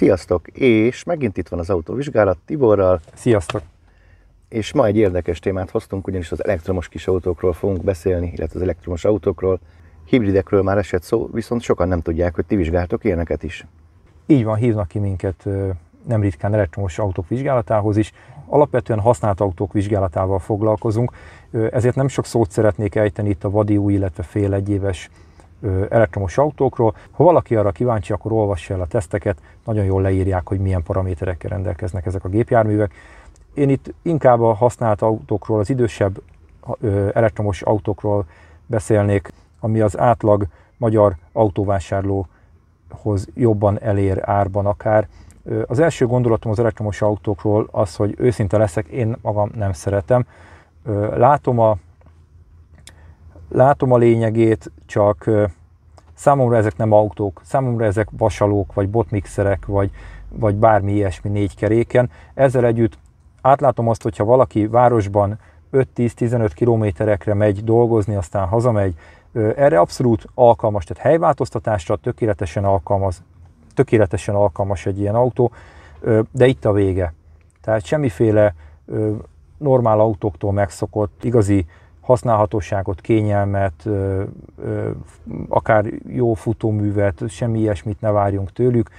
Sziasztok! És megint itt van az autóvizsgálat Tiborral. Sziasztok! És ma egy érdekes témát hoztunk, ugyanis az elektromos kis autókról fogunk beszélni, illetve az elektromos autókról. Hibridekről már esett szó, viszont sokan nem tudják, hogy ti vizsgáltok ilyeneket is. Így van, hívnak ki minket nem ritkán elektromos autók vizsgálatához is. Alapvetően használt autók vizsgálatával foglalkozunk, ezért nem sok szót szeretnék ejteni itt a vadi új, illetve fél egyéves elektromos autókról. Ha valaki arra kíváncsi, akkor olvassa el a teszteket, nagyon jól leírják, hogy milyen paraméterekkel rendelkeznek ezek a gépjárművek. Én itt inkább a használt autókról, az idősebb elektromos autókról beszélnék, ami az átlag magyar autóvásárlóhoz jobban elér árban akár. Az első gondolatom az elektromos autókról az, hogy őszinte leszek, én magam nem szeretem. Látom a látom a lényegét, csak számomra ezek nem autók, számomra ezek vasalók, vagy botmixerek, vagy, vagy bármi ilyesmi négy keréken. Ezzel együtt átlátom azt, hogyha valaki városban 5-10-15 kilométerekre megy dolgozni, aztán hazamegy, erre abszolút alkalmas, tehát helyváltoztatásra tökéletesen alkalmaz, tökéletesen alkalmas egy ilyen autó, de itt a vége. Tehát semmiféle normál autóktól megszokott, igazi használhatóságot, kényelmet, akár jó futóművet, semmi ilyesmit ne várjunk tőlük.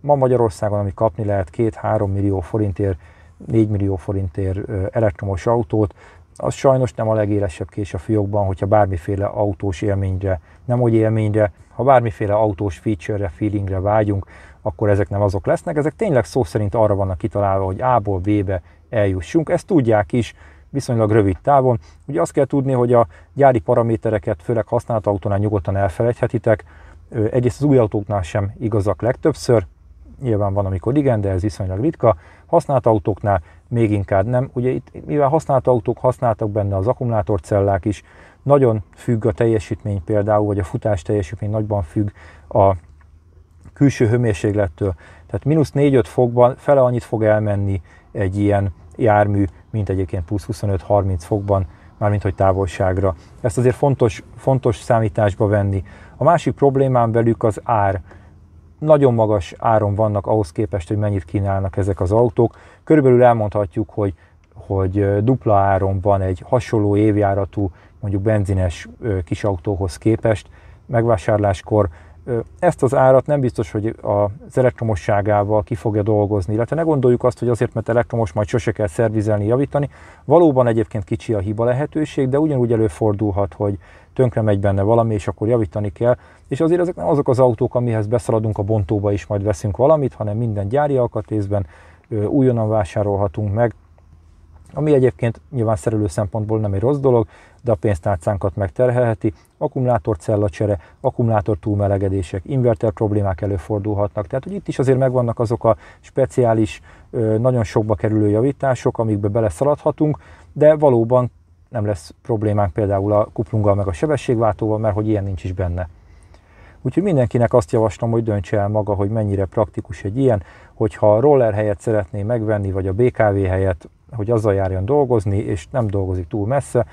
Ma Magyarországon, ami kapni lehet 2-3 millió forintért, 4 millió forintért elektromos autót, az sajnos nem a legélesebb kés a fiókban, hogyha bármiféle autós élményre, nem hogy élményre, ha bármiféle autós feature-re, feelingre vágyunk, akkor ezek nem azok lesznek. Ezek tényleg szó szerint arra vannak kitalálva, hogy A-ból B-be eljussunk. Ezt tudják is, viszonylag rövid távon. Ugye azt kell tudni, hogy a gyári paramétereket főleg használt autónál nyugodtan elfelejthetitek, egyrészt az új autóknál sem igazak legtöbbször, nyilván van, amikor igen, de ez viszonylag ritka. Használt autóknál még inkább nem. Ugye itt, mivel használt autók használtak benne az akkumulátorcellák is, nagyon függ a teljesítmény például, vagy a futás teljesítmény nagyban függ a külső hőmérséklettől. Tehát mínusz 4-5 fokban fele annyit fog elmenni egy ilyen jármű, mint egyébként plusz 25-30 fokban, mármint hogy távolságra. Ezt azért fontos, fontos számításba venni. A másik problémám velük az ár. Nagyon magas áron vannak ahhoz képest, hogy mennyit kínálnak ezek az autók. Körülbelül elmondhatjuk, hogy, hogy dupla áron van egy hasonló évjáratú, mondjuk benzines kis autóhoz képest. Megvásárláskor ezt az árat nem biztos, hogy az elektromosságával ki fogja dolgozni, illetve ne gondoljuk azt, hogy azért, mert elektromos majd sose kell szervizelni, javítani. Valóban egyébként kicsi a hiba lehetőség, de ugyanúgy előfordulhat, hogy tönkre megy benne valami, és akkor javítani kell. És azért ezek nem azok az autók, amihez beszaladunk a bontóba is, majd veszünk valamit, hanem minden gyári alkatrészben újonnan vásárolhatunk meg, ami egyébként nyilván szerelő szempontból nem egy rossz dolog, de a pénztárcánkat megterhelheti, Akkumulátor cellacsere, akkumulátor túlmelegedések, inverter problémák előfordulhatnak. Tehát, hogy itt is azért megvannak azok a speciális, nagyon sokba kerülő javítások, amikbe beleszaladhatunk, de valóban nem lesz problémánk például a kuplunggal meg a sebességváltóval, mert hogy ilyen nincs is benne. Úgyhogy mindenkinek azt javaslom, hogy döntse el maga, hogy mennyire praktikus egy ilyen, hogyha a roller helyet szeretné megvenni, vagy a BKV helyet, hogy azzal járjon dolgozni, és nem dolgozik túl messze.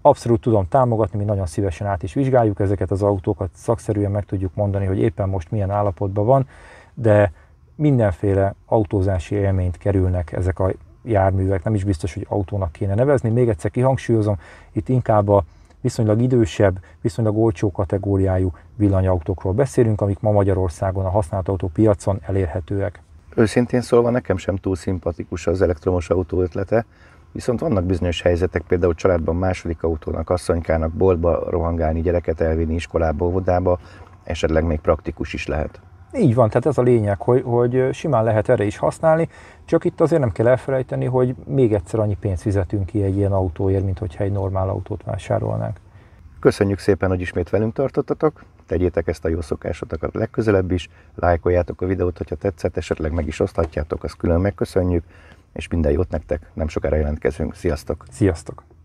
Abszolút tudom támogatni, mi nagyon szívesen át is vizsgáljuk ezeket az autókat, szakszerűen meg tudjuk mondani, hogy éppen most milyen állapotban van, de mindenféle autózási élményt kerülnek ezek a járművek, nem is biztos, hogy autónak kéne nevezni. Még egyszer kihangsúlyozom, itt inkább a viszonylag idősebb, viszonylag olcsó kategóriájú villanyautókról beszélünk, amik ma Magyarországon a használt autó piacon elérhetőek. Őszintén szólva nekem sem túl szimpatikus az elektromos autó ötlete, viszont vannak bizonyos helyzetek, például családban második autónak, asszonykának boltba rohangálni, gyereket elvinni iskolába, óvodába, esetleg még praktikus is lehet. Így van, tehát ez a lényeg, hogy, hogy simán lehet erre is használni, csak itt azért nem kell elfelejteni, hogy még egyszer annyi pénzt fizetünk ki egy ilyen autóért, mint hogyha egy normál autót vásárolnánk. Köszönjük szépen, hogy ismét velünk tartottatok, tegyétek ezt a jó szokásotokat legközelebb is, lájkoljátok a videót, hogyha tetszett, esetleg meg is oszthatjátok, azt külön megköszönjük, és minden jót nektek, nem sokára jelentkezünk. Sziasztok! Sziasztok!